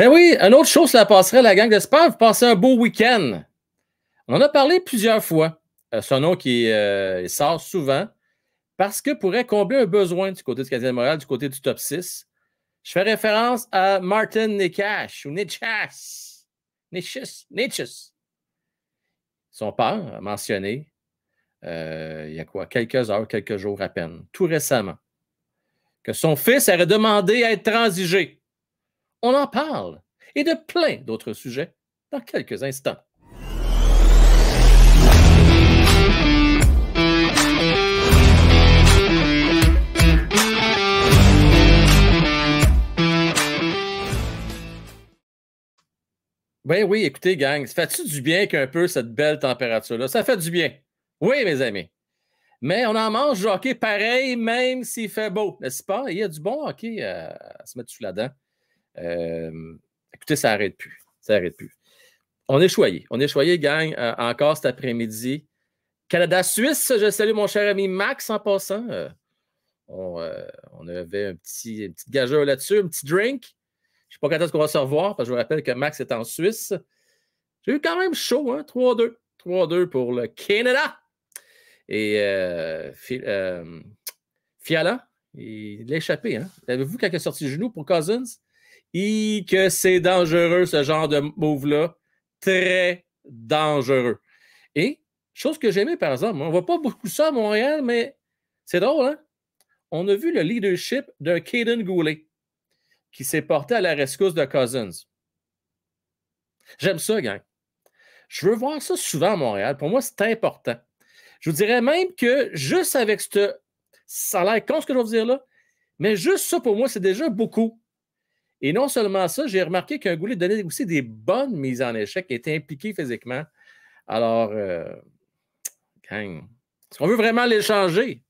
Ben oui, une autre chose, la passerait la gang d'Espère, vous passez un beau week-end. On en a parlé plusieurs fois. Euh, son nom qui euh, sort souvent parce que pourrait combler un besoin du côté de Canadien Montréal, du côté du top 6. Je fais référence à Martin Nekash ou Nechas. Niches, Nechas. Son père a mentionné euh, il y a quoi, quelques heures, quelques jours à peine, tout récemment, que son fils aurait demandé à être transigé. On en parle et de plein d'autres sujets dans quelques instants. Ben oui, écoutez, gang, ça fait-tu du bien qu'un peu cette belle température-là? Ça fait du bien. Oui, mes amis. Mais on en mange du hockey pareil, même s'il fait beau, n'est-ce pas? Il y a du bon hockey euh, à, se mettre sous la dent. Euh, écoutez, ça n'arrête plus. Ça plus. On est choyé. On est choyé, gang, euh, encore cet après-midi. Canada-Suisse, je salue mon cher ami Max en passant. Euh, on, avait un petit, une petite là-dessus, un petit drink. Je ne sais pas quand est-ce qu'on va se revoir, parce que je vous rappelle que Max est en Suisse. J'ai eu quand même chaud, hein? 3-2. 3-2 pour le Canada. Et Fiala, il l'a échappé. Hein. avez vous quelqu'un sorti de genou pour Cousins? Et que c'est dangereux, ce genre de move-là. Très dangereux. Et, chose que j'aimais, par exemple, on ne voit pas beaucoup ça à Montréal, mais c'est drôle, hein? On a vu le leadership d'un Caden Goulet qui s'est porté à la rescousse de Cousins. J'aime ça, gang. Je veux voir ça souvent à Montréal. Pour moi, c'est important. Je vous dirais même que juste avec ce. Ça a l'air con ce que je vais vous dire là, mais juste ça, pour moi, c'est déjà beaucoup. Et non seulement ça, j'ai remarqué qu'un Goulet donnait aussi des bonnes mises en échec, était impliqué physiquement. Alors, euh, gang, est-ce qu'on veut vraiment l'échanger?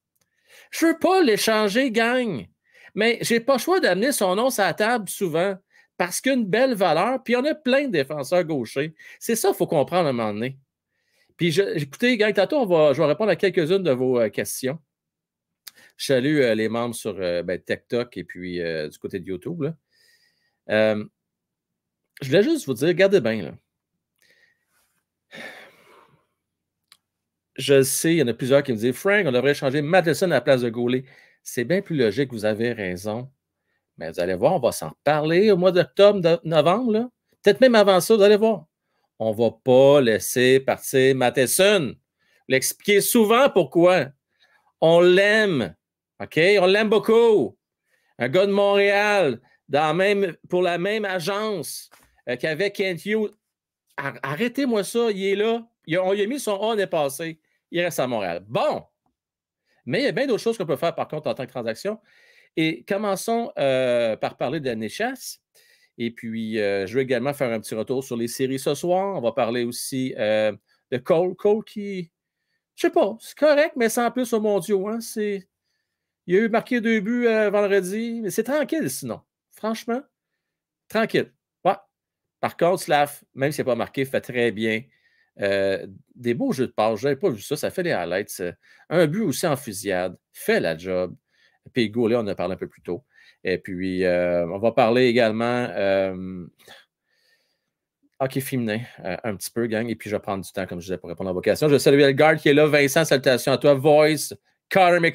Je veux pas l'échanger, gang. Mais j'ai pas le choix d'amener son nom sur la table souvent parce qu'une belle valeur, puis il y en a plein de défenseurs gauchers. C'est ça qu'il faut comprendre à un moment donné. Puis écoutez, gang, tantôt, je vais répondre à quelques-unes de vos euh, questions. Je salue euh, les membres sur ben, TikTok et puis du côté de YouTube. Là. Euh, je voulais juste vous dire, regardez bien. Je sais, il y en a plusieurs qui me disent Frank, on devrait changer Matheson à la place de Goulet. C'est bien plus logique, vous avez raison. Mais vous allez voir, on va s'en parler au mois d'octobre, novembre. Peut-être même avant ça, vous allez voir. On ne va pas laisser partir Matheson. L'expliquer souvent pourquoi. On l'aime. OK? On l'aime beaucoup. Un gars de Montréal, même, pour la même agence euh, qu'avait Kent Hughes. Arrêtez-moi ça, il est là. Il on lui a mis son on est passé. Il reste à Montréal. Bon! Mais il y a bien d'autres choses qu'on peut faire, par contre, en tant que transaction. Et commençons euh, par parler de Chasse. Et puis, euh, je veux également faire un petit retour sur les séries ce soir. On va parler aussi de Cole. Cole qui, je sais pas, c'est correct, mais sans plus, au mon Hein, il a eu marqué deux buts vendredi, mais c'est tranquille sinon franchement, tranquille. Par contre, Slav, même s'il n'est pas marqué, fait très bien. Euh, des beaux jeux de passe, je n'avais pas vu ça, ça fait les highlights. Euh. Un but aussi en fusillade, fait la job. Puis là, on en a parlé un peu plus tôt. Et puis, euh, on va parler également euh, hockey féminin, un petit peu, gang. Et puis, je vais prendre du temps, comme je disais, pour répondre à vos questions. Je salue garde qui est là. Vincent, salutations à toi. Voice, Carter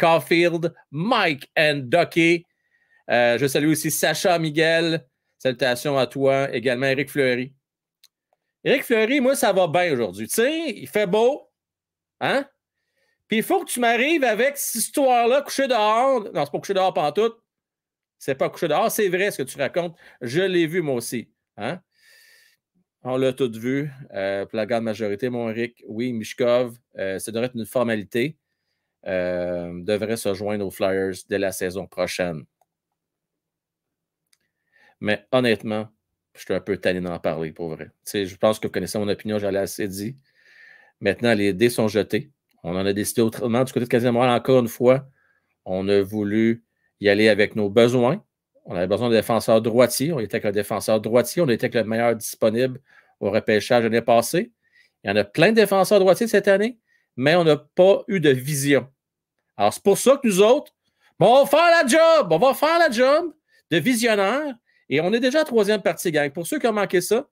Mike and Ducky. Euh, je salue aussi Sacha Miguel. Salutations à toi. Également Eric Fleury. Eric Fleury, moi, ça va bien aujourd'hui. Tu sais, il fait beau. Hein? Puis il faut que tu m'arrives avec cette histoire-là, couché dehors. Non, c'est pas couché dehors pantoute. C'est pas couché dehors. C'est vrai ce que tu racontes. Je l'ai vu, moi aussi. Hein? On l'a tout vu. Euh, pour la majorité, mon Eric, oui, Mishkov, euh, ça devrait être une formalité. Euh, devrait se joindre aux Flyers dès la saison prochaine. Mais honnêtement, je suis un peu tanné d'en parler, pour vrai. je pense que vous connaissez mon opinion, j'allais assez dit. Maintenant, les dés sont jetés. On en a décidé autrement. Du côté de Casino encore une fois, on a voulu y aller avec nos besoins. On avait besoin de défenseurs droitiers. On était avec un défenseur droitier. On était avec le meilleur disponible au repêchage l'année passée. Il y en a plein de défenseurs droitiers cette année, mais on n'a pas eu de vision. Alors, c'est pour ça que nous autres, bon, on va faire la job. On va faire la job de visionnaire et on est déjà à troisième partie, gang. Pour ceux qui ont manqué ça,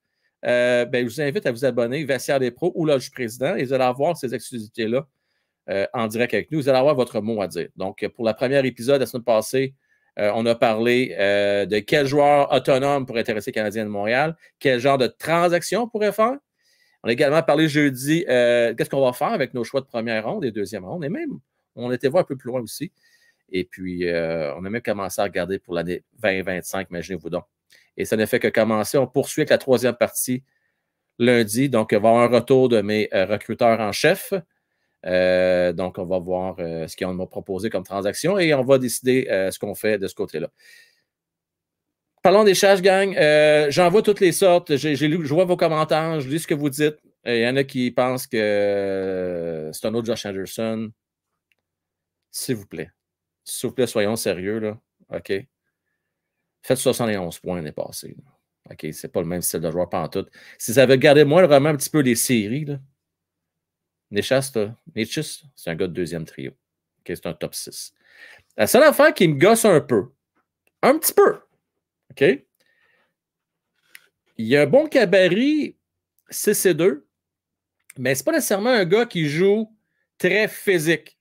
euh, ben, je vous invite à vous abonner, Vassia des Pros ou Loge Président, et vous allez avoir ces exclusivités-là euh, en direct avec nous. Vous allez avoir votre mot à dire. Donc, pour le premier épisode, la semaine passée, euh, on a parlé de quel joueur autonome pourrait intéresser les Canadiens de Montréal, quel genre de transaction pourrait faire. On a également parlé jeudi, qu'est-ce qu'on va faire avec nos choix de première ronde et deuxième ronde, et même, on était voir un peu plus loin aussi. Et puis, euh, on a même commencé à regarder pour l'année 2025, imaginez-vous donc. Et ça ne fait que commencer. On poursuit avec la troisième partie lundi. Donc, il va y avoir un retour de mes euh, recruteurs en chef. Euh, donc, on va voir ce qu'ils m'a proposé comme transaction et on va décider ce qu'on fait de ce côté-là. Parlons des charges, gang. J'en vois toutes les sortes. J'ai lu, je vois vos commentaires, je lis ce que vous dites. Il y en a qui pensent que c'est un autre Josh Anderson. S'il vous plaît, s'il vous soyons sérieux, là. OK? Faites 71 points n'est passée. Là. OK? C'est pas le même style de joueur pantoute. Si ça avait gardé moins vraiment un petit peu les séries, là, c'est un gars de deuxième trio. ok, c'est un top 6. La seule affaire qui me gosse un peu, un petit peu, OK? Il y a un bon cabaret CC2, mais c'est pas nécessairement un gars qui joue très physique.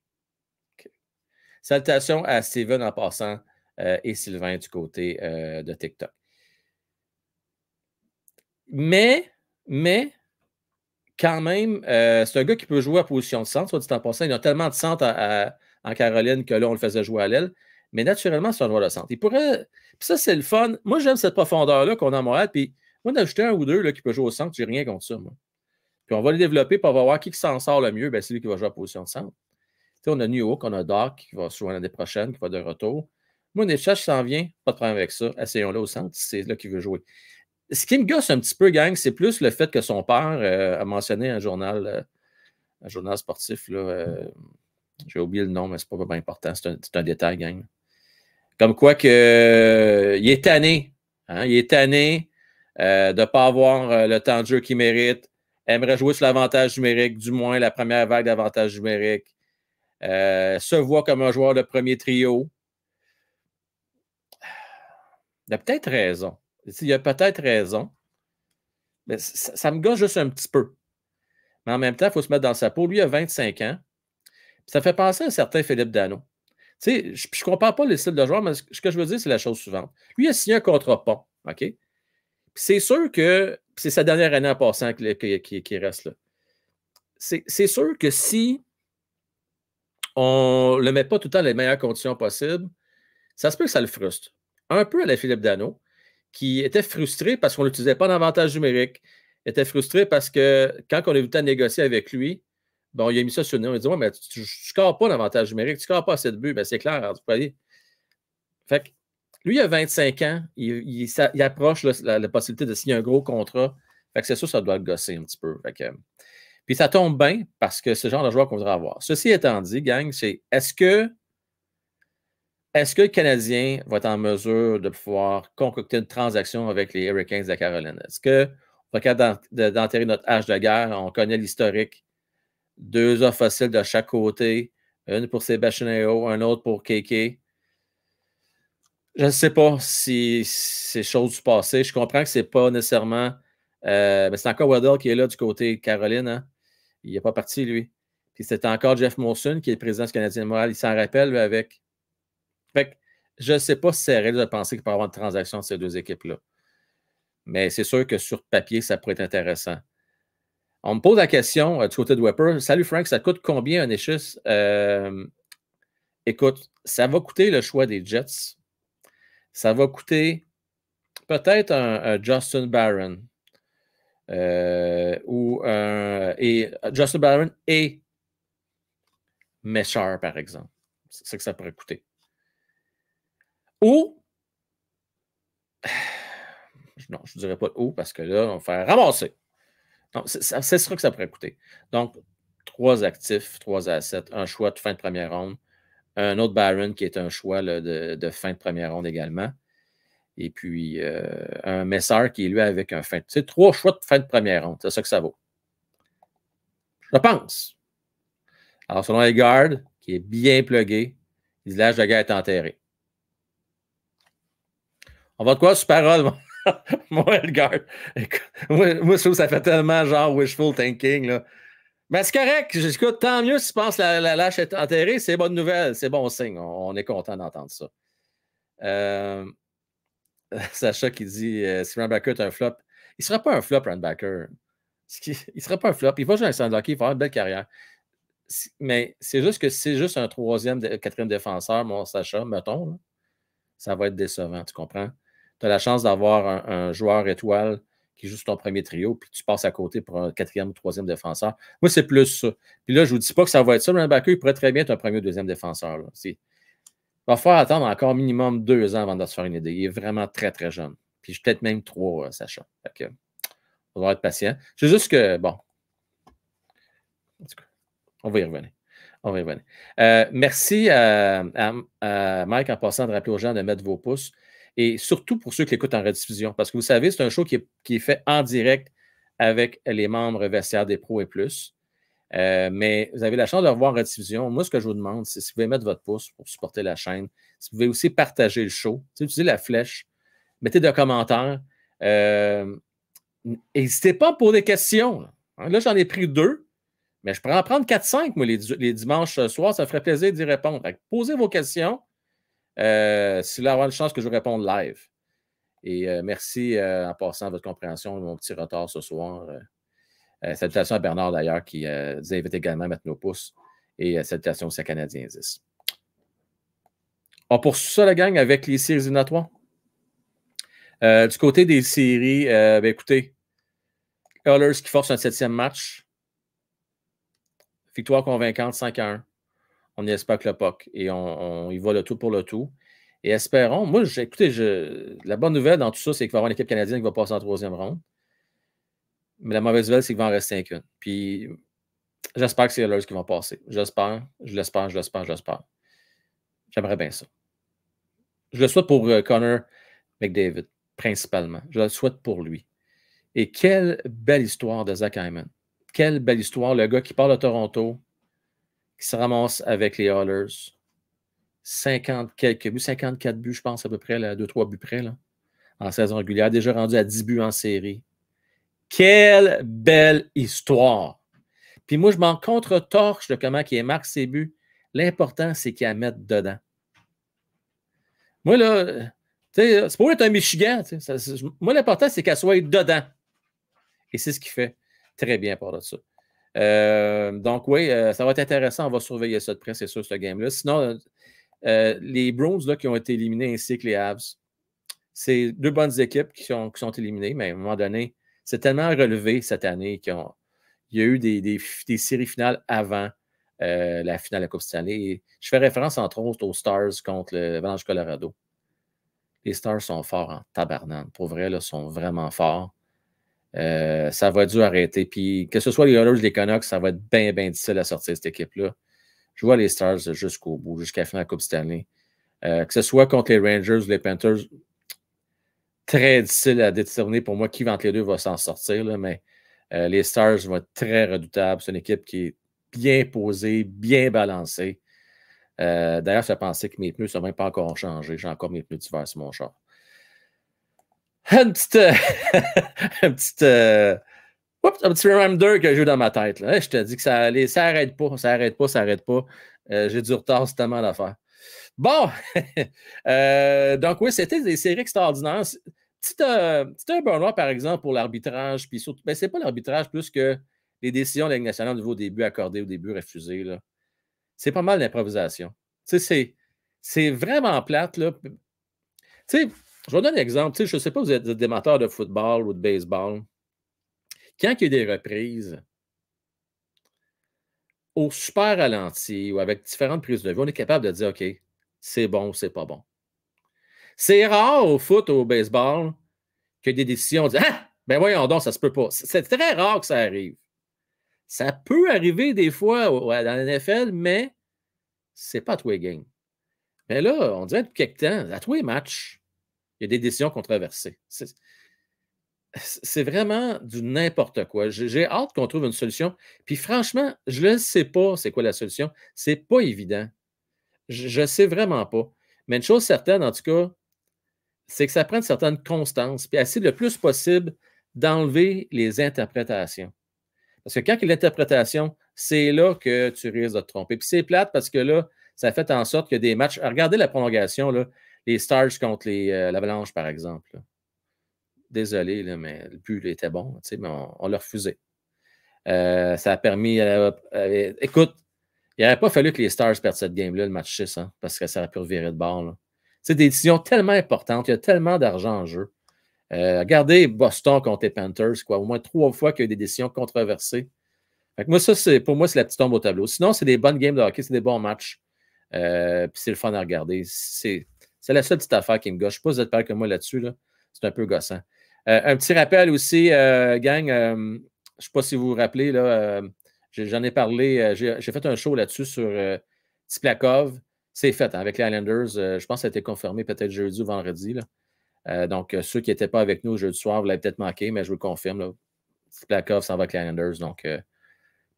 Salutations à Steven en passant euh, et Sylvain du côté euh, de TikTok. Mais, mais, quand même, euh, c'est un gars qui peut jouer à position de centre, soit dit en passant. Il a tellement de centre en Caroline que là, on le faisait jouer à l'aile. Mais naturellement, c'est un joueur de centre. Il pourrait. ça, c'est le fun. Moi, j'aime cette profondeur-là qu'on a en morale. Puis moi, d'ajouter un ou deux là, qui peut jouer au centre, j'ai rien contre ça, Puis on va le développer, pour on va voir qui, qui s'en sort le mieux. Ben, c'est lui qui va jouer à position de centre on a New York, on a Dark qui va se joindre l'année prochaine, qui va de retour. Moi, s'en vient, pas de problème avec ça. Essayons-le au centre, c'est là qu'il veut jouer. Ce qui me gosse un petit peu, gang, c'est plus le fait que son père euh, a mentionné un journal, euh, journal sportif. Euh, j'ai oublié le nom, mais c'est pas vraiment important. C'est un, détail, gang. Comme quoi que il est tanné. Hein, il est tanné de ne pas avoir le temps de jeu qu'il mérite. aimerait jouer sur l'avantage numérique, du moins la première vague d'avantage numérique. Euh, se voit comme un joueur de premier trio. Il a peut-être raison. Il a peut-être raison. Mais ça, me gâche juste un petit peu. Mais en même temps, il faut se mettre dans sa peau. Lui il a 25 ans. Ça fait penser à un certain Philippe Dano. Tu je ne compare pas le style de joueur, mais ce que je veux dire, c'est la chose suivante. Lui, il a signé un contrat pont. OK? c'est sûr que c'est sa dernière année en passant qui, reste là. C'est sûr que si on ne le met pas tout le temps dans les meilleures conditions possibles, ça se peut que ça le frustre. Un peu à la Philippe Dano, qui était frustré parce qu'on ne l'utilisait pas d'avantage numérique, était frustré parce que quand on est eu négocier avec lui, bon, il a mis ça sur le nez. Il dit mais tu ne scores pas d'avantage numérique, tu ne scores pas assez de buts. Ben, c'est clair, hein, vous voyez. Fait lui, il a 25 ans, il, approche la, possibilité de signer un gros contrat. Fait que c'est sûr, ça doit le gosser un petit peu. Fait que, puis ça tombe bien parce que c'est le genre de joueur qu'on voudrait avoir. Ceci étant dit, gang, c'est est-ce que est-ce que le Canadien va être en mesure de pouvoir concocter une transaction avec les Hurricanes de la Caroline? Est-ce que on va capable d'enterrer notre âge de guerre? On connaît l'historique. Deux offres fossiles de chaque côté. Une pour Sébastien un autre pour KK. Je ne sais pas si c'est chose du passé. Je comprends que ce n'est pas nécessairement. Euh, mais c'est encore Waddell qui est là du côté Caroline. Hein? Il n'est pas parti, lui. Puis c'était encore Jeff Monson qui est le président du Canadien de Il s'en rappelle, avec. Fait que je ne sais pas si c'est réel de penser qu'il peut y avoir une transaction entre ces deux équipes-là. Mais c'est sûr que sur papier, ça pourrait être intéressant. On me pose la question à euh, du côté de Wepper. Salut Frank, ça coûte combien un échus? Euh, écoute, ça va coûter le choix des Jets. Ça va coûter peut-être un, un Justin Barron. Euh, ou euh, et euh, Justin Barron et Meshar, par exemple. C'est ça que ça pourrait coûter. Ou, non, je ne dirais pas ou parce que là, on va faire ramasser. Donc, c'est ça que ça pourrait coûter. Donc, trois actifs, trois assets, un choix de fin de première ronde, un autre Baron qui est un choix de, fin de première ronde également, et puis, euh, un Messer qui est lui avec un fin. Tu sais, trois choix de fin de première ronde. C'est ça que ça vaut. Je pense. Alors, selon les qui est bien plugué, l'âge de guerre est enterré. On va de quoi, sur parole, mon Edgard? Moi, moi, je trouve que ça fait tellement genre wishful thinking. Là. Mais c'est correct. J'écoute, tant mieux si tu penses que la, lâche est enterrée. C'est bonne nouvelle. C'est bon signe. On, on est content d'entendre ça. Euh, Sacha qui dit euh, si Runbacker est un flop, il ne sera pas un flop, Runbacker. Il ne sera pas un flop. Il va jouer un hockey, il va avoir une belle carrière. Mais c'est juste que c'est juste un troisième, quatrième défenseur, mon Sacha, mettons, ça va être décevant, tu comprends? Tu as la chance d'avoir un, joueur étoile qui joue sur ton premier trio, puis tu passes à côté pour un quatrième ou troisième défenseur. Moi, c'est plus ça. Puis là, je ne vous dis pas que ça va être ça, Runbacker, il pourrait très bien être un premier ou deuxième défenseur. Il va falloir attendre encore minimum deux ans avant de se faire une idée. Il est vraiment très, très jeune. Puis peut-être même trois, euh, Sacha. Fait que, on va être patient. C'est juste que, bon. on va y revenir. On va y revenir. Euh, merci à, Mike en passant de rappeler aux gens de mettre vos pouces. Et surtout pour ceux qui l'écoutent en rediffusion, parce que vous savez, c'est un show qui est, qui est, fait en direct avec les membres vestiaires des pros et plus. Euh, mais vous avez la chance de revoir en diffusion. Moi, ce que je vous demande, c'est si vous pouvez mettre votre pouce pour supporter la chaîne, si vous pouvez aussi partager le show, utilisez la flèche, mettez des commentaires. Euh, n'hésitez pas pour des questions. Hein, là, j'en ai pris deux, mais je pourrais en prendre 4-5, moi, les, dimanches euh, soir, Ça me ferait plaisir d'y répondre. posez vos questions. Euh, si vous voulez avoir chance que je vous réponde live. Et merci en passant à votre compréhension de mon petit retard ce soir. Euh, salutations à Bernard d'ailleurs qui nous euh, invite également à mettre nos pouces. Et euh, salutations aussi à Canadiens On ah, poursuit ça, la gang, avec les séries éliminatoires. Euh, du côté des séries, ben, écoutez, Hurlers qui force un septième match. Victoire convaincante, 5 à 1. On y espère que le POC. Et on, y va le tout pour le tout. Et espérons. Moi, écoutez, la bonne nouvelle dans tout ça, c'est qu'il va y avoir une équipe canadienne qui va passer en troisième ronde. Mais la mauvaise nouvelle, c'est qu'il va en rester un. Puis j'espère que c'est Oilers qui vont passer. J'espère, je l'espère, je l'espère, je J'aimerais bien ça. Je le souhaite pour euh, Connor McDavid, principalement. Je le souhaite pour lui. Et quelle belle histoire de Zach Hyman. Quelle belle histoire. Le gars qui part de Toronto, qui se ramasse avec les Oilers. 50 quelques buts, 54 buts, je pense, à peu près, 2-3 buts près, en saison régulière. Déjà rendu à 10 buts en série. Quelle belle histoire! Puis moi, je m'en contre-torche de comment il marque ses buts. L'important, c'est qu'il à mettre dedans. Moi, là, c'est pour être un Michigan. moi, l'important, c'est qu'elle soit dedans. Et c'est ce qu'il fait très bien par là ça. Euh, donc, oui, euh, ça va être intéressant. On va surveiller ça de près, c'est sûr, ce game-là. Sinon, euh, les Browns qui ont été éliminés ainsi que les Habs, c'est deux bonnes équipes qui sont, qui sont, éliminées, mais à un moment donné, c'est tellement relevé cette année qu'il y a eu des, séries finales avant euh, la finale de la Coupe Stanley. je fais référence, entre autres, aux Stars contre le Valanche Colorado. Les Stars sont forts en tabarnane. Pour vrai, ils sont vraiment forts. Euh, ça va dû arrêter. Puis que ce soit les Oilers, les Canucks, ça va être bien, bien difficile à sortir cette équipe-là. Je vois les Stars jusqu'au bout, jusqu'à la fin de la Coupe Stanley. Euh, que ce soit contre les Rangers ou les Panthers, très difficile à déterminer pour moi qui entre les deux va s'en sortir, mais euh, les Stars vont être très redoutables. C'est une équipe qui est bien posée, bien balancée. Euh, d'ailleurs, je pensais que mes pneus ne même pas encore changés. J'ai encore mes pneus d'hiver sur mon char. Un petit, euh, un petit, un petit reminder que j'ai dans ma tête. Je te dis que ça n'arrête pas, ça n'arrête pas, ça n'arrête pas. j'ai du retard, c'est tellement faire. Bon, euh, donc oui, c'était des séries extraordinaires. Euh, petit, un petit par exemple, pour l'arbitrage, puis surtout, ben, c'est pas l'arbitrage plus que les décisions de la nationale au niveau des buts accordés, au début refusés. C'est pas mal d'improvisation. C'est, vraiment plate. Là. je vous donne un exemple. je ne sais pas, si vous êtes des amateurs de football ou de baseball. Quand il y a des reprises, au super ralenti ou avec différentes prises de vue, on est capable de dire OK, c'est bon ou c'est pas bon. C'est rare au foot, au baseball, que des décisions disent Ah, ben voyons donc, ça se peut pas. C'est très rare que ça arrive. Ça peut arriver des fois dans la NFL, mais c'est pas à tous les games. Mais là, on dirait depuis quelqu'un temps, à tous les matchs, il y a des décisions controversées c'est vraiment du n'importe quoi. J'ai hâte qu'on trouve une solution. Puis franchement, je ne sais pas c'est quoi la solution. C'est pas évident. Je ne sais vraiment pas. Mais une chose certaine, en tout cas, c'est que ça prend une certaine constance. Puis essayer le plus possible d'enlever les interprétations. Parce que quand il y a l'interprétation, c'est là que tu risques de te tromper. Puis c'est plate parce que là, ça fait en sorte que des matchs. Regardez la prolongation, les Stars contre euh, l'Avalanche, par exemple. Désolé, mais le but était bon, mais on, l'a refusé. Euh, ça a permis. Euh, euh, écoute, il n'aurait pas fallu que les Stars perdent cette game-là, le match 6, hein, parce que ça aurait pu revirer de bord. C'est des décisions tellement importantes, il y a tellement d'argent en jeu. regardez Boston contre les Panthers, quoi, au moins trois fois qu'il y a eu des décisions controversées. moi, ça, c'est, pour moi, c'est la petite tombe au tableau. Sinon, c'est des bonnes games de hockey, c'est des bons matchs. Puis c'est le fun à regarder. C'est, la seule petite affaire qui me gâche. Je ne sais pas si vous êtes pareil que moi là-dessus. C'est un peu gossant. Euh, un petit rappel aussi, euh, gang, euh, je ne sais pas si vous vous rappelez, j'en ai parlé, j'ai fait un show là-dessus sur Tiplakov, C'est fait hein, avec les Islanders. je pense que ça a été confirmé peut-être jeudi ou vendredi. donc, ceux qui n'étaient pas avec nous jeudi soir, vous l'avez peut-être manqué, mais je vous le confirme. Tiplakov s'en va avec les Islanders. Donc,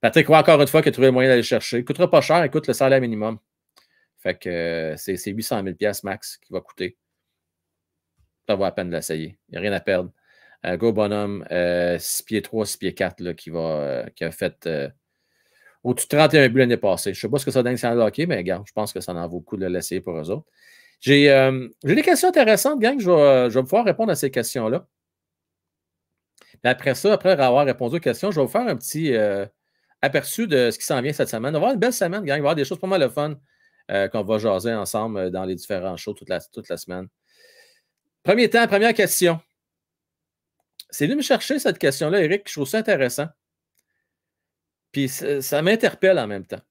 Patrick encore une fois, que a trouvé le moyen d'aller chercher. Il ne coûtera pas cher, Écoute, le salaire minimum. Fait que c'est 800 000 max qui va coûter ça va la peine de l'essayer. Il n'y a rien à perdre. Un euh, go bonhomme, pied euh, 6 pieds 3, 6 pieds 4, qui, va, euh, a fait au-dessus de 31 buts l'année passée. Je ne sais pas ce que ça donne sans le hockey, mais je pense que ça en vaut le coup de l'essayer pour eux autres. J'ai des questions intéressantes, gang. Je vais, je vais pouvoir répondre à ces questions-là. Après ça, après avoir répondu aux questions, je vais vous faire un petit aperçu de ce qui s'en vient cette semaine. On va avoir une belle semaine, gang. Il va avoir des choses pour mal le fun qu'on va jaser ensemble dans les différents shows toute toute la semaine. Premier temps, première question. C'est lui me chercher cette question-là, Eric. Je trouve ça intéressant. Puis ça, m'interpelle en même temps.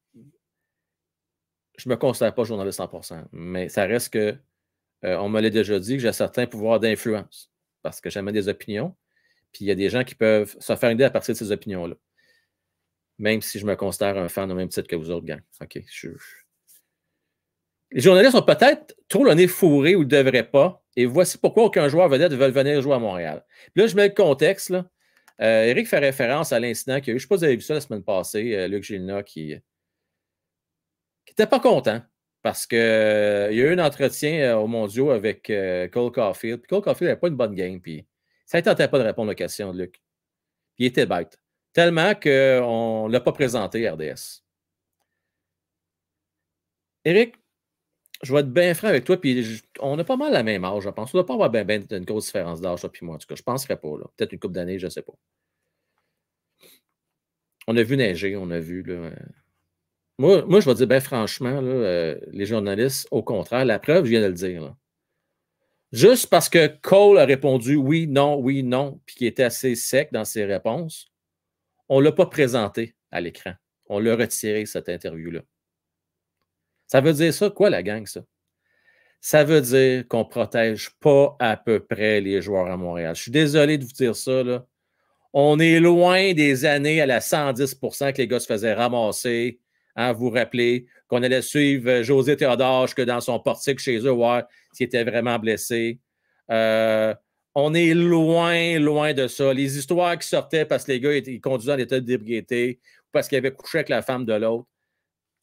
Je ne me considère pas journaliste 100%, mais ça reste que, euh, on me l'a déjà dit, que j'ai un certain pouvoir d'influence parce que j'aime des opinions. Puis il y a des gens qui peuvent se faire une idée à partir de ces opinions-là. Même si je me considère un fan au même titre que vous autres, gang. OK, les journalistes ont peut-être trop le nez fourré ou ne devraient pas. Et voici pourquoi aucun joueur vedette veut venir jouer à Montréal. Puis là, je mets le contexte. Eric euh, fait référence à l'incident qu'il y a eu. Je ne sais pas si vous avez vu ça la semaine passée, euh, Luc Gilna qui n'était pas content parce qu'il euh, y a eu un entretien au Mondiaux avec Cole Caulfield. Puis Cole Caulfield n'avait pas une bonne game. Puis ça ne tentait pas de répondre aux questions de Luc. Puis il était bête. Tellement qu'on ne l'a pas présenté, RDS. Eric, je vais être bien franc avec toi, puis on a pas mal la même âge, je pense. On ne doit pas avoir ben, ben une grosse différence d'âge, puis moi, en tout cas. Je ne penserais pas. Peut-être une couple d'années, je ne sais pas. On a vu neiger, on a vu. Là, euh. moi, je vais dire, bien franchement, euh, les journalistes, au contraire, la preuve, je viens de le dire. Juste parce que Cole a répondu oui, non, oui, non, puis qu'il était assez sec dans ses réponses, on ne l'a pas présenté à l'écran. On l'a retiré, cette interview-là. Ça veut dire ça, quoi, la gang, ça? Ça veut dire qu'on ne protège pas à peu près les joueurs à Montréal. Je suis désolé de vous dire ça, On est loin des années à la 110 que les gars se faisaient ramasser. à hein, vous vous rappelez qu'on allait suivre euh, José Théodore que dans son portique chez eux, qui était vraiment blessé. Euh, on est loin, loin de ça. Les histoires qui sortaient parce que les gars conduisaient en état de débriété ou parce qu'ils avaient couché avec la femme de l'autre.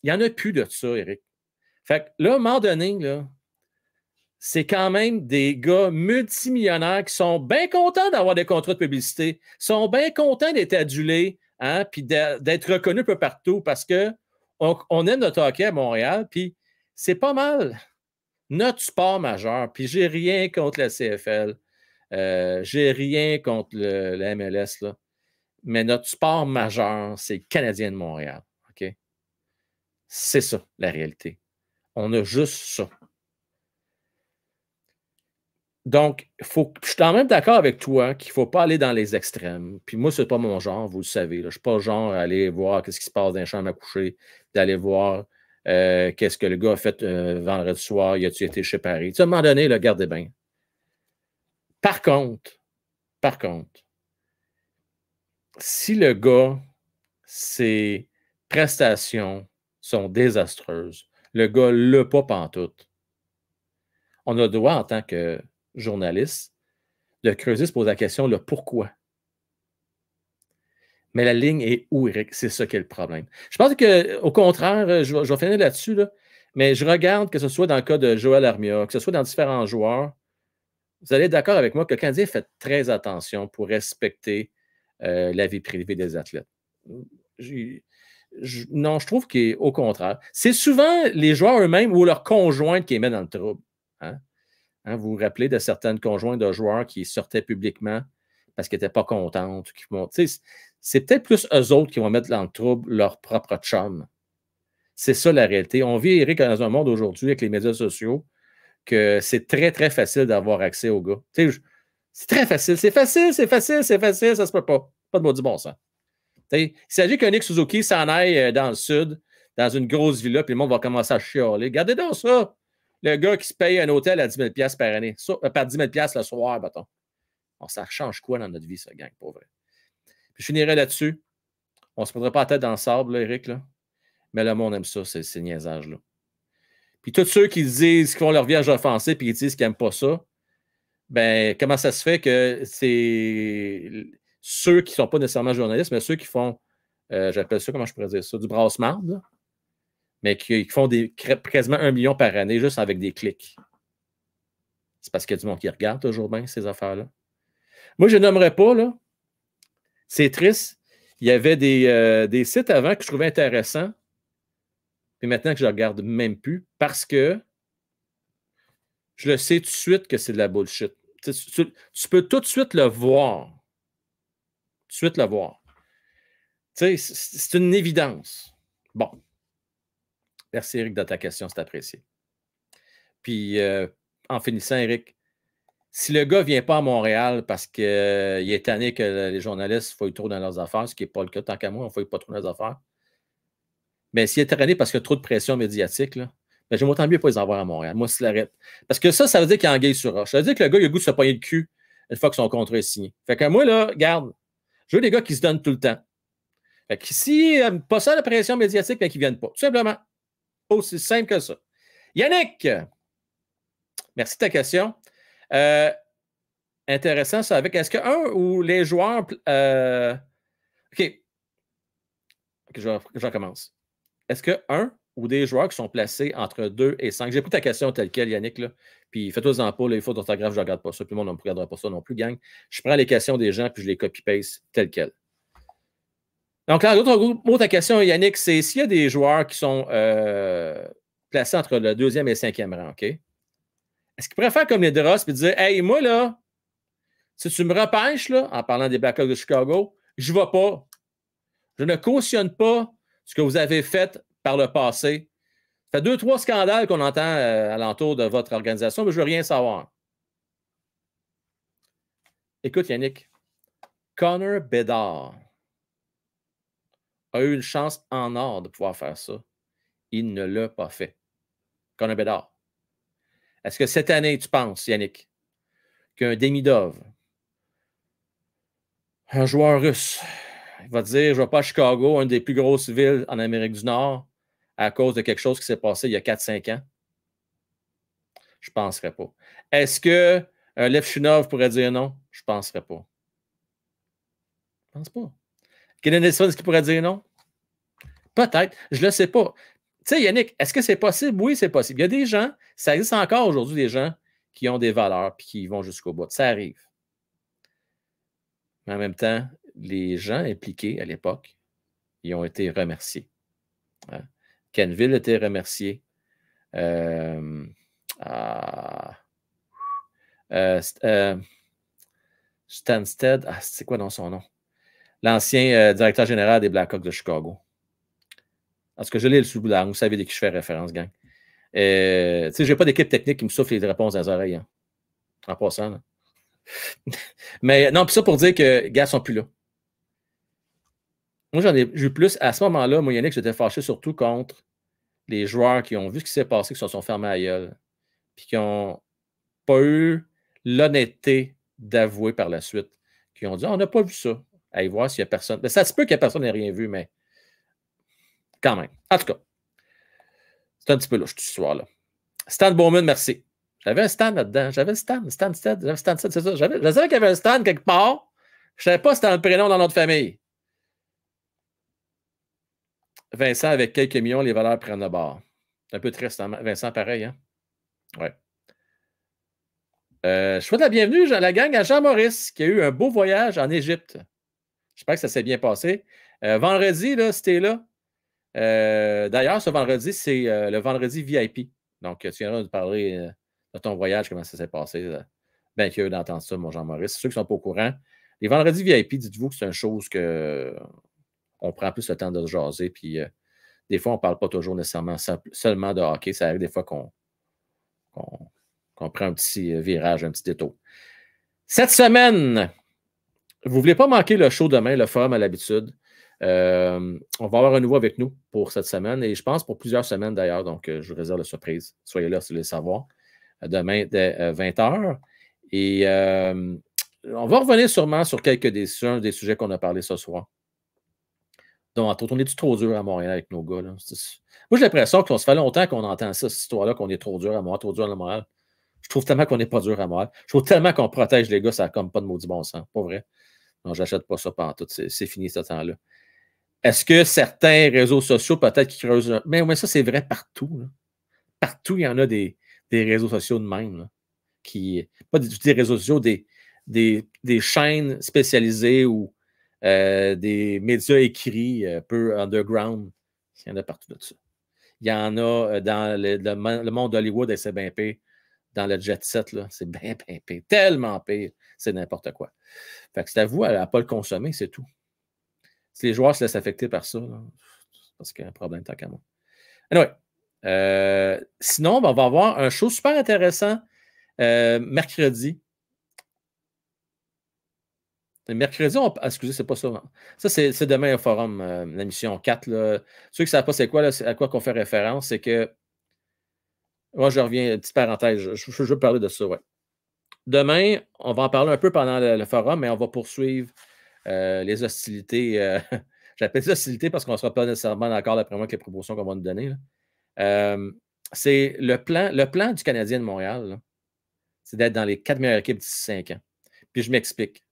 Il n'y en a plus de ça, Eric. Fait que là, à moment là, c'est quand même des gars multimillionnaires qui sont bien contents d'avoir des contrats de publicité, sont bien contents d'être adulés, hein, puis d'être reconnus un peu partout parce qu'on aime notre hockey à Montréal, puis c'est pas mal notre sport majeur. Puis j'ai rien contre la CFL, euh, j'ai rien contre la MLS, là. mais notre sport majeur, c'est le Canadien de Montréal. OK? C'est ça, la réalité. On a juste ça. Donc, faut, je suis quand même d'accord avec toi qu'il ne faut pas aller dans les extrêmes. Puis moi, ce n'est pas mon genre, vous le savez. Je ne suis pas le genre aller voir ce qui se passe dans la chambre à coucher, d'aller voir euh, qu'est-ce que le gars a fait euh, vendredi soir, il a-tu été chez Paris. à un moment donné, le gardez bien. Par contre, par contre, si le gars, ses prestations sont désastreuses, le gars le pas pantoute. On a le droit, en tant que journaliste, de creuser, se poser la question le pourquoi. Mais la ligne est où, Eric? C'est ça qui est le problème. Je pense que, au contraire, euh, je, vais finir là-dessus, mais je regarde que ce soit dans le cas de Joël Armia, que ce soit dans différents joueurs, vous allez être d'accord avec moi que le fait très attention pour respecter euh, la vie privée des athlètes non, je trouve qu'au contraire, c'est souvent les joueurs eux-mêmes ou leurs conjointes qui les mettent dans le trouble. Hein. Hein, vous vous rappelez de certaines conjointes de joueurs qui sortaient publiquement parce qu'ils n'étaient pas contentes. C'est peut-être plus eux autres qui vont mettre dans le trouble leur propre chum. C'est ça la réalité. On vit, Eric, dans un monde aujourd'hui avec les médias sociaux que c'est très, très facile d'avoir accès aux gars. C'est très facile. C'est facile, c'est facile, c'est facile, ça se peut pas. Pas de du bon sens il s'agit qu'un Nick Suzuki s'en aille euh, dans le sud, dans une grosse villa, puis le monde va commencer à chialer. Regardez donc ça! Le gars qui se paye un hôtel à 10 000 par année, ça, euh, par 10 000 le soir, bâton. ça change quoi dans notre vie, ce gang, pour vrai? je finirai là-dessus. On ne se prendrait pas la tête dans le sable, là, Eric, là. Mais le monde aime ça, ces, niaisages-là. Puis tous ceux qui disent, qu'ils font leur vierge offensée, puis qui disent qu'ils n'aiment pas ça, ben comment ça se fait que c'est ceux qui ne sont pas nécessairement journalistes, mais ceux qui font, euh, j'appelle ça, comment je pourrais dire ça, du brassement, mais qui, font des, quasiment un million par année juste avec des clics. C'est parce qu'il y a du monde qui regarde toujours bien ces affaires-là. Moi, je nommerais pas, là. C'est triste. Il y avait des, euh, sites avant que je trouvais intéressants, Et maintenant que je ne regarde même plus, parce que je le sais tout de suite que c'est de la bullshit. tu peux tout de suite le voir de suite le voir. Tu sais, c'est une évidence. Bon. Merci, Eric, de ta question, c'est apprécié. Puis, euh, en finissant, Eric, si le gars ne vient pas à Montréal parce qu'il euh, il est tanné que les journalistes fouillent trop dans leurs affaires, ce qui n'est pas le cas, tant qu'à moi, on ne pas trop dans leurs affaires. Mais ben, s'il est tanné parce qu'il y a trop de pression médiatique, là, ben, j'aime autant mieux pas les avoir à Montréal. Moi, s'il arrête, Parce que ça, ça veut dire qu'il y a un gay sur roche. Ça veut dire que le gars, il a le goût de se poigner le cul une fois que son contrat est signé. Fait que moi, là, garde, je veux des gars qui se donnent tout le temps. Fait euh, pas ça, la pression médiatique, mais qu'ils ne viennent pas. Tout simplement. Aussi simple que ça. Yannick, merci de ta question. Euh, intéressant, ça avec. Est-ce que un ou les joueurs. Euh, OK. je, recommence. Est-ce que un ou des joueurs qui sont placés entre 2 et 5. J'ai pris ta question telle quelle, Yannick, là. Puis toi en pas, les faut d'orthographe, je ne regarde pas ça. Tout le monde ne me regardera pas ça non plus, gang. Je prends les questions des gens puis je les copy-paste telles quelles. Donc, là, l'autre mot, ta question, Yannick, c'est s'il y a des joueurs qui sont euh, placés entre le deuxième et le cinquième rang, OK? Est-ce qu'ils préfèrent comme les Dross et dire Hey, moi, là, si tu me repêches, là, en parlant des Blackhawks de Chicago, je ne vais pas. Je ne cautionne pas ce que vous avez fait par le passé. Ça fait deux, trois scandales qu'on entend à euh, alentour de votre organisation, mais je ne veux rien savoir. Écoute, Yannick, Connor Bedard a eu une chance en or de pouvoir faire ça. Il ne l'a pas fait. Connor Bedard. Est-ce que cette année, tu penses, Yannick, qu'un demi un joueur russe, il va dire Je vais pas Chicago, une des plus grosses villes en Amérique du Nord, à cause de quelque chose qui s'est passé il y a 4-5 ans? Je ne penserais pas. Est-ce que euh, Lev pourrait dire non? Je ne penserais pas. Je ne pense pas. Kenneth est-ce qui pourrait dire non? Peut-être. Je ne le sais pas. Tu sais, Yannick, est-ce que c'est possible? Oui, c'est possible. Il y a des gens, ça existe encore aujourd'hui, des gens qui ont des valeurs et qui vont jusqu'au bout. Ça arrive. Mais en même temps, les gens impliqués à l'époque, ils ont été remerciés. Hein? Kenville était remercié. Euh, ah, euh, euh Stansted, ah, c'est quoi dans son nom? L'ancien euh, directeur général des Blackhawks de Chicago. Parce que je l'ai sous là. vous savez de qui je fais référence, gang. je n'ai pas d'équipe technique qui me souffle les réponses dans les oreilles. Hein, en passant. Mais non, puis ça pour dire que les gars sont plus là. Moi, j'en ai vu plus. À ce moment-là, moi, il y en a que j'étais fâché surtout contre les joueurs qui ont vu ce qui s'est passé, qui se sont fermés à gueule, puis qui n'ont pas eu l'honnêteté d'avouer par la suite, qui ont dit ah, on n'a pas vu ça. Allez voir s'il n'y a personne. Mais ben, ça se peut qu'il n'y ait personne n'ait rien vu, mais quand même. En tout cas, c'est un petit peu louche ce soir-là. Stan Bowman, merci. J'avais un stand là-dedans. J'avais le stand, stand, stand, j'avais stand, c'est ça. J'avais, je savais qu'il y avait un stand quelque part. Je ne savais pas si c'était un prénom dans notre famille. Vincent, avec quelques millions, les valeurs prennent le bord. Un peu triste, hein, Vincent, pareil. Hein? Ouais. Euh, je souhaite la bienvenue à la gang à Jean-Maurice, qui a eu un beau voyage en Égypte. J'espère que ça s'est bien passé. Euh, vendredi, là, c'était là. Euh, d'ailleurs, ce vendredi, c'est le vendredi VIP. Donc, tu viendras nous parler de ton voyage, comment ça s'est passé. Bien curieux d'entendre ça, mon Jean-Maurice. Ceux qui ne sont pas au courant, les vendredis VIP, dites-vous que c'est une chose que on prend plus le temps de se jaser. Puis euh, des fois, on ne parle pas toujours nécessairement seulement de hockey. Ça arrive des fois qu'on prend un petit euh, virage, un petit détour. Cette semaine, vous ne voulez pas manquer le show demain, le forum à l'habitude. Euh, on va avoir un nouveau avec nous pour cette semaine et je pense pour plusieurs semaines d'ailleurs. Donc, je réserve la surprise. Soyez là si vous voulez savoir. Demain, dès 20h. Et on va revenir sûrement sur quelques des sujets qu'on a parlé ce soir. Donc, on est trop dur à Montréal avec nos gars. Moi, j'ai l'impression qu'on se fait longtemps qu'on entend ça, cette histoire-là, qu'on est trop dur à Montréal, trop dur à Montréal. Je trouve tellement qu'on n'est pas dur à Montréal. Je trouve tellement qu'on protège les gars, ça ne comme pas de maudit bon sens. Pas vrai. Non, j'achète pas ça partout. C'est fini ce temps-là. Est-ce que certains réseaux sociaux, peut-être, qui creusent. Mais, ça, c'est vrai partout. Partout, il y en a des, des réseaux sociaux de même. qui, pas des, réseaux sociaux, des, des, des chaînes spécialisées ou euh, des médias écrits, un euh, peu underground. Il y en a partout de ça. Il y en a euh, dans le, monde d'Hollywood et c'est bien Dans le jet set, c'est bien, bien Tellement pire. C'est n'importe quoi. Fait que c'est à vous à ne pas le consommer, c'est tout. Si les joueurs se laissent affecter par ça, c'est parce qu'il y a un problème temps qu'à moi. Anyway, sinon, ben, on va avoir un show super intéressant mercredi mercredi, ah, excusez, c'est pas ça. Hein. Ça, c'est demain un forum, euh, la mission 4. Ceux qui ne savent pas c'est quoi, à quoi qu'on fait référence, c'est que. Moi, je reviens, petite parenthèse, je, je, veux parler de ça, ouais. Demain, on va en parler un peu pendant le, forum, mais on va poursuivre euh, les hostilités. Euh, j'appelle ça hostilité parce qu'on ne sera pas nécessairement d'accord, d'après moi, avec les propositions qu'on va nous donner. c'est le plan, le plan du Canadien de Montréal, c'est d'être dans les quatre meilleures équipes d'ici cinq ans. Puis je m'explique.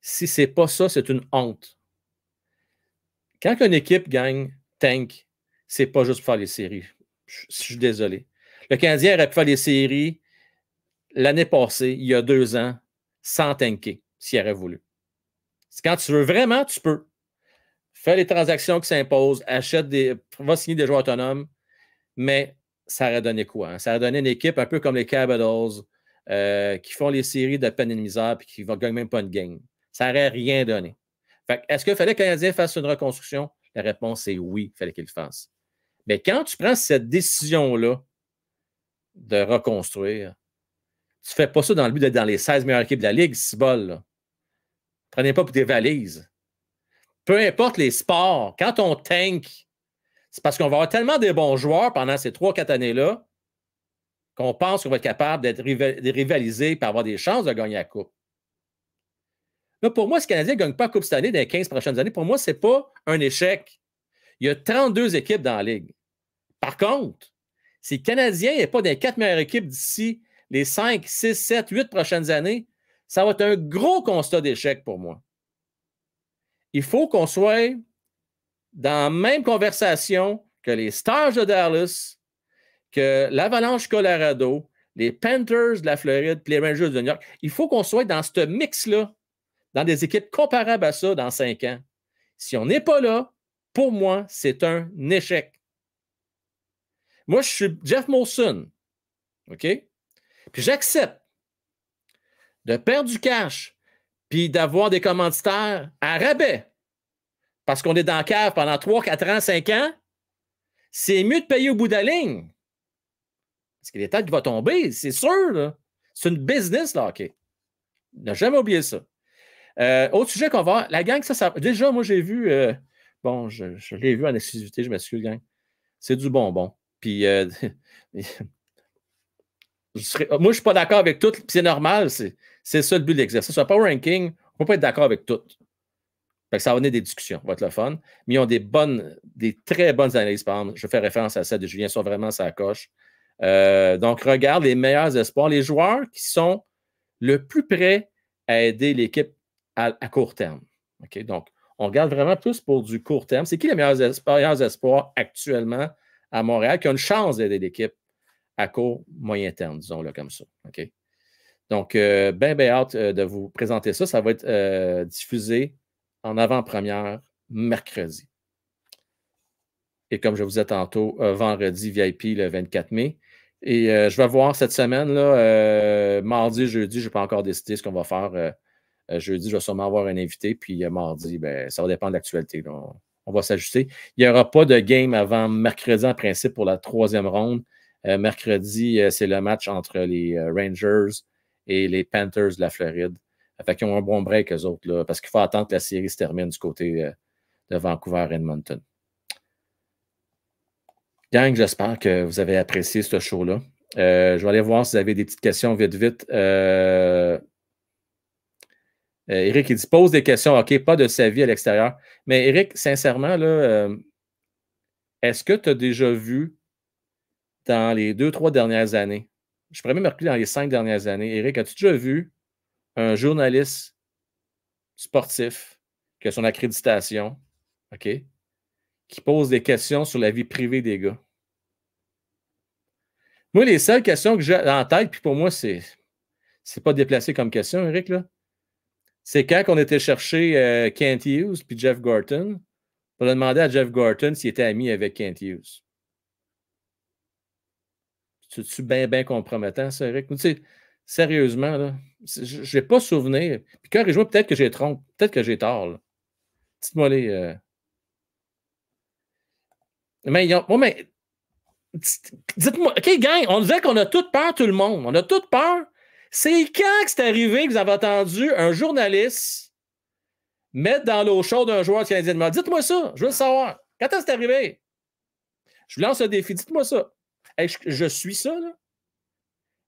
Si c'est pas ça, c'est une honte. Quand une équipe gagne tank, c'est pas juste pour faire les séries. Je, suis désolé. Le Canadien aurait pu faire les séries l'année passée, il y a deux ans, sans tanker, s'il aurait voulu. Quand tu veux vraiment, tu peux. Fais les transactions qui s'imposent, achète des. va signer des joueurs autonomes, mais ça aurait donné quoi? Hein? Ça aurait donné une équipe un peu comme les Capitals euh, qui font les séries de peine et de misère et qui ne gagnent même pas une game. Ça n'aurait rien donné. est-ce qu'il fallait que fasse une reconstruction? La réponse est oui, il fallait qu'il le fasse. Mais quand tu prends cette décision-là de reconstruire, tu ne fais pas ça dans le but d'être dans les 16 meilleures équipes de la Ligue, si bol. Prenez pas pour des valises. Peu importe les sports, quand on tank, c'est parce qu'on va avoir tellement de bons joueurs pendant ces 3-4 années-là qu'on pense qu'on va être capable d'être rivalisé et avoir des chances de gagner la Coupe pour moi, si Canadien ne gagne pas la Coupe cette année dans les 15 prochaines années, pour moi, ce n'est pas un échec. Il y a 32 équipes dans la Ligue. Par contre, si le Canadien n'est pas dans les 4 meilleures équipes d'ici les 5, 6, 7, 8 prochaines années, ça va être un gros constat d'échec pour moi. Il faut qu'on soit dans la même conversation que les Stars de Dallas, que l'Avalanche Colorado, les Panthers de la Floride, puis les Rangers de New York. Il faut qu'on soit dans ce mix-là dans des équipes comparables à ça dans cinq ans. Si on n'est pas là, pour moi, c'est un échec. Moi, je suis Jeff Molson. OK? Puis j'accepte de perdre du cash puis d'avoir des commanditaires à rabais parce qu'on est dans la cave pendant 3, 4 ans, 5 ans. C'est mieux de payer au bout de la ligne. Parce que l'état va tomber, c'est sûr. C'est une business, là, OK. Ne jamais oublier ça. Euh, autre sujet qu'on va la gang, ça, déjà, moi, j'ai vu, euh, bon, je, l'ai vu en exclusivité, je m'excuse, gang. C'est du bonbon. Puis, euh, moi, je ne suis pas d'accord avec tout, puis c'est normal, c'est ça le but de l'exercice. Power Ranking, on ne peut pas être d'accord avec tout. ça va donner des discussions, va être le fun. Mais ils ont des bonnes, des très bonnes analyses, par exemple. Je fais référence à celle de Julien, sont vraiment sa coche. donc, regarde les meilleurs espoirs, les joueurs qui sont le plus près à aider l'équipe à, court terme. ok? Donc, on regarde vraiment plus pour du court terme. C'est qui les meilleurs espoirs, actuellement à Montréal qui ont une chance d'aider l'équipe à court, moyen terme, disons-le comme ça. ok? Donc, ben, ben hâte euh, de vous présenter ça. Ça va être euh, diffusé en avant-première mercredi. Et comme je vous ai tantôt, vendredi VIP le 24 mai. Et je vais voir cette semaine, là, mardi, jeudi, je n'ai pas encore décidé ce qu'on va faire euh, jeudi, je vais sûrement avoir un invité. Puis euh, mardi, ben, ça va dépendre de l'actualité. On, va s'ajuster. Il n'y aura pas de game avant mercredi en principe pour la troisième ronde. Euh, mercredi, c'est le match entre les Rangers et les Panthers de la Floride. Fait qu'ils ont un bon break, eux autres, parce qu'il faut attendre que la série se termine du côté de Vancouver-Edmonton. et Gang, j'espère que vous avez apprécié ce show-là. je vais aller voir si vous avez des petites questions vite, vite. Eric, euh, il dit pose des questions, OK, pas de sa vie à l'extérieur. Mais Eric, sincèrement, là, euh, est-ce que tu as déjà vu dans les deux, trois dernières années, je pourrais même reculer dans les cinq dernières années, Eric, as-tu déjà vu un journaliste sportif qui a son accréditation, OK, qui pose des questions sur la vie privée des gars? Moi, les seules questions que j'ai en tête, puis pour moi, c'est. C'est pas déplacé comme question, Eric, là c'est quand on était chercher euh, Kent Hughes puis Jeff Gorton. On a demandé à Jeff Gorton s'il était ami avec Kent Hughes. C'est-tu bien, bien compromettant, ça, Eric? sérieusement, là, je n'ai pas souvenir. Puis quand je peut-être que j'ai trompe, peut-être que j'ai tort. Dites-moi les. Euh. Mais mais... Dites-moi, OK, gang, on disait qu'on a toute peur, tout le monde. On a toute peur c'est quand que c'est arrivé que vous avez entendu un journaliste mettre dans l'eau chaude un joueur canadien Dites-moi ça, je veux le savoir. Quand est-ce que c'est arrivé? Je vous lance un défi, dites-moi ça. je, je, suis ça,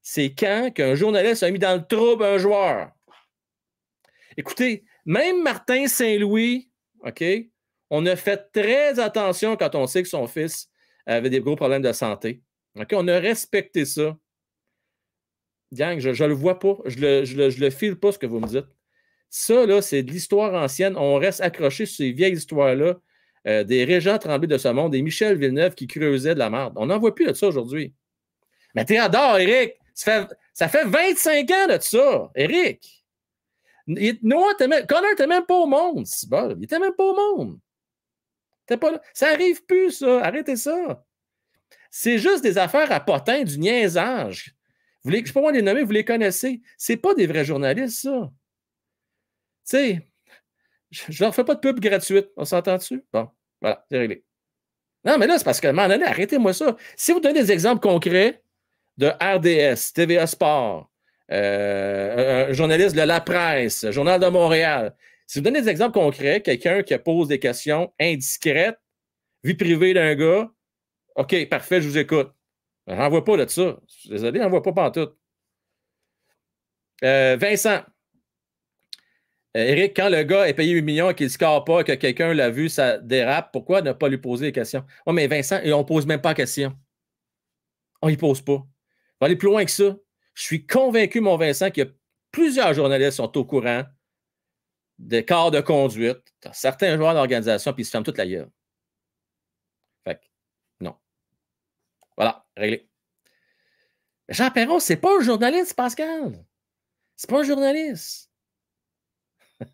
C'est quand qu'un journaliste a mis dans le trouble un joueur. Écoutez, même Martin Saint-Louis, OK, on a fait très attention quand on sait que son fils avait des gros problèmes de santé. on a respecté ça gang, je ne le vois pas, je le, je, le, file pas ce que vous me dites. Ça, là, c'est de l'histoire ancienne. On reste accroché sur ces vieilles histoires-là, euh, des régents tremblés de ce monde, des Michel Villeneuve qui creusaient de la merde. On n'en voit plus de ça aujourd'hui. Mais Théodore, Eric, ça fait, ça fait 25 ans de ça, Eric. Noah, même, Connor t'es même pas au monde, bon, Il n'était même pas au monde. Ça arrive plus, ça. Arrêtez ça. C'est juste des affaires à potin, du niaisage. Vous les, je ne peux pas les nommer, vous les connaissez. Ce pas des vrais journalistes, ça. Tu sais, je ne leur fais pas de pub gratuite. On s'entend dessus? Bon, voilà, c'est réglé. Non, mais là, c'est parce que un moment arrêtez-moi ça. Si vous donnez des exemples concrets de RDS, TVA Sport, euh, un journaliste de La Presse, Journal de Montréal, si vous donnez des exemples concrets, quelqu'un qui pose des questions indiscrètes, vie privée d'un gars, OK, parfait, je vous écoute. Envoie pas de ça. Désolé, envoie pas pantoute. tout. Euh, Vincent. Eric, euh, quand le gars est payé 8 millions et qu'il ne score pas, que quelqu'un l'a vu, ça dérape, pourquoi ne pas lui poser des questions? Oui, mais Vincent, on ne pose même pas de questions. On ne pose pas. On va aller plus loin que ça. Je suis convaincu, mon Vincent, qu'il y a plusieurs journalistes sont au courant des corps de conduite. Certains joueurs d'organisation, puis ils se ferment toute la gueule. Fait que, non. Voilà. Réglé. Jean ce c'est pas un journaliste, Pascal. C'est pas un journaliste.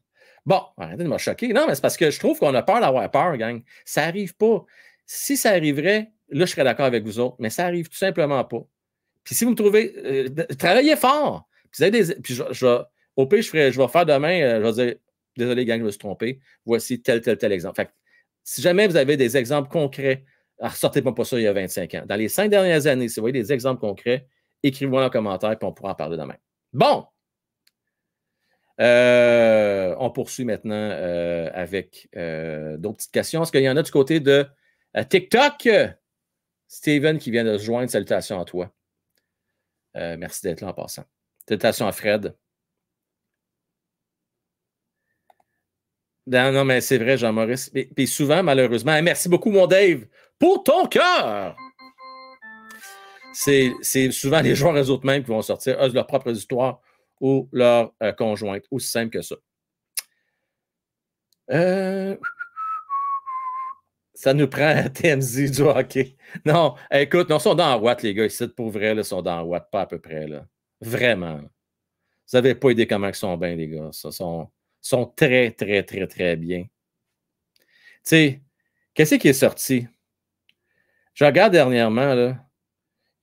bon, arrêtez de me choquer. Non, mais c'est parce que je trouve qu'on a peur d'avoir peur, gang. Ça n'arrive pas. Si ça arriverait, là, je serais d'accord avec vous autres, mais ça arrive tout simplement pas. Puis si vous me trouvez, euh, travaillez fort. Puis, vous des, je, je, au pire, je, ferai, je vais faire demain, euh, je vais dire, désolé, gang, je me suis trompé. Voici tel, tel, tel exemple. Fait si jamais vous avez des exemples concrets ne ah, sortez pas pas ça il y a 25 ans. Dans les cinq dernières années, si vous voyez des exemples concrets, écrivez-moi en commentaire, puis on pourra en parler demain. Bon! Euh, on poursuit maintenant euh, avec euh, d'autres petites questions. Est-ce qu'il y en a du côté de TikTok? Steven qui vient de se joindre, salutations à toi. merci d'être là en passant. Salutations à Fred. Non, non, mais c'est vrai, Jean-Maurice. Puis souvent, malheureusement, eh, merci beaucoup, mon Dave pour ton cœur. C'est, souvent les joueurs eux-mêmes qui vont sortir eux, leur propre histoire ou leur euh, conjointe. Aussi simple que ça. Euh, ça nous prend la TMZ du hockey. Non, écoute, non, ils sont dans la Watt, les gars, sont pour vrai, ils sont dans la Watt, pas à peu près, là. Vraiment. Vous n'avez pas idée comment ils sont bien, les gars. Ils sont très, très, très, très bien. Tu sais, qu'est-ce qui est sorti? Je regarde dernièrement, là.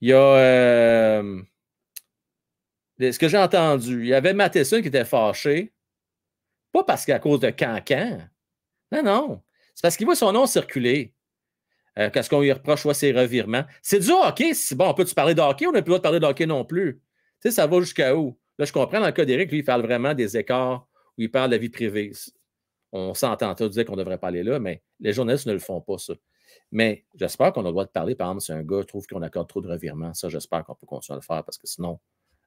Il y a. Euh, ce que j'ai entendu, il y avait Matheson qui était fâché. Pas parce qu'à cause de Cancan. Non, non. C'est parce qu'il voit son nom circuler. Euh, qu'est-ce qu'on lui reproche, ses revirements. C'est du hockey. bon, on peut-tu parler de On n'a plus le droit de parler de hockey non plus. Tu sais, ça va jusqu'à où? Là, je comprends, dans le cas d'Éric, lui, il parle vraiment des écarts où il parle de la vie privée. On s'entend, on dire qu'on devrait parler là, mais les journalistes ne le font pas, ça. Mais j'espère qu'on a le droit de parler. Par exemple, si un gars trouve qu'on accorde trop de revirements, ça, j'espère qu'on peut continuer à le faire parce que sinon,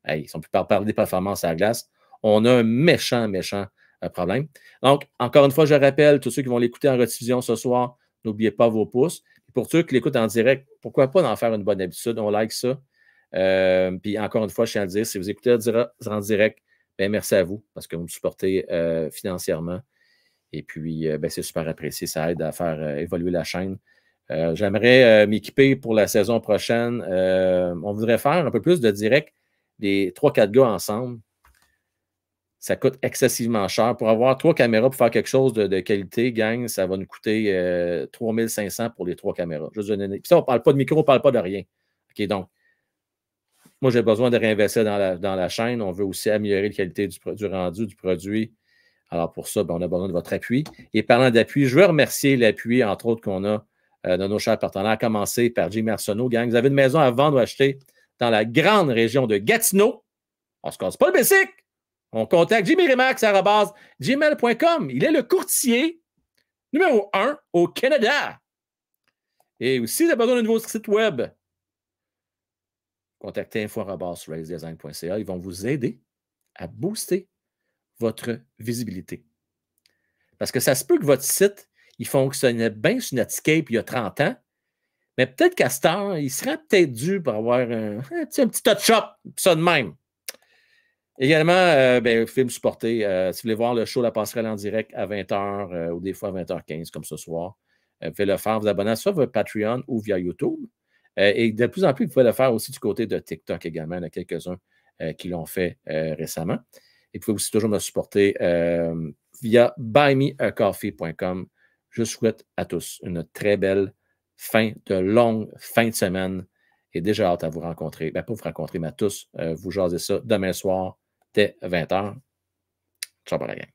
ils si on peut parler des performances à la glace, on a un méchant, méchant euh, problème. Donc, encore une fois, je rappelle, tous ceux qui vont l'écouter en rediffusion ce soir, n'oubliez pas vos pouces. pour ceux qui l'écoutent en direct, pourquoi pas en faire une bonne habitude? On like ça. Euh, puis encore une fois, je tiens à le dire, si vous écoutez en direct, bien, merci à vous parce que vous me supportez euh, financièrement. Et puis, ben, c'est super apprécié. Ça aide à faire évoluer la chaîne. Euh, j'aimerais euh, m'équiper pour la saison prochaine. Euh, on voudrait faire un peu plus de direct des 3-4 gars ensemble. Ça coûte excessivement cher. Pour avoir trois caméras pour faire quelque chose de, qualité, gang, ça va nous coûter 3500 pour les trois caméras. on ne parle pas de micro, on ne parle pas de rien. OK, donc, moi, j'ai besoin de réinvestir dans la, dans la, chaîne. On veut aussi améliorer la qualité du, rendu du produit. Alors, pour ça, ben, on a besoin de votre appui. Et parlant d'appui, je veux remercier l'appui, entre autres, qu'on a de euh, nos chers partenaires, à commencer par Jimmy Arsenault. Gang, vous avez une maison à vendre ou acheter dans la grande région de Gatineau. On ne se casse pas le basic. On contacte Jimmy Remax à gmail.com. Il est le courtier numéro un au Canada. Et aussi, vous avez besoin d'un nouveau site web. Contactez raisedesign.ca. Ils vont vous aider à booster votre visibilité. Parce que ça se peut que votre site il fonctionnait bien sur Netscape il y a 30 ans. Mais peut-être qu'à cette heure, il serait peut-être dû pour avoir un, petit touch-up, ça de même. Également, vous euh, ben, film supporter. Euh, si vous voulez voir le show, la passerelle en direct à 20h euh, ou des fois à 20h15, comme ce soir, vous pouvez le faire, vous abonner soit via Patreon ou via YouTube. et de plus en plus, vous pouvez le faire aussi du côté de TikTok également. Il y en a quelques-uns qui l'ont fait récemment. Et vous pouvez aussi toujours me supporter via buymeacoffee.com je souhaite à tous une très belle fin de longue fin de semaine et déjà hâte à vous rencontrer. Ben, pour vous rencontrer, mais tous, euh, vous jasez ça demain soir dès 20h. Ciao, pour la gang.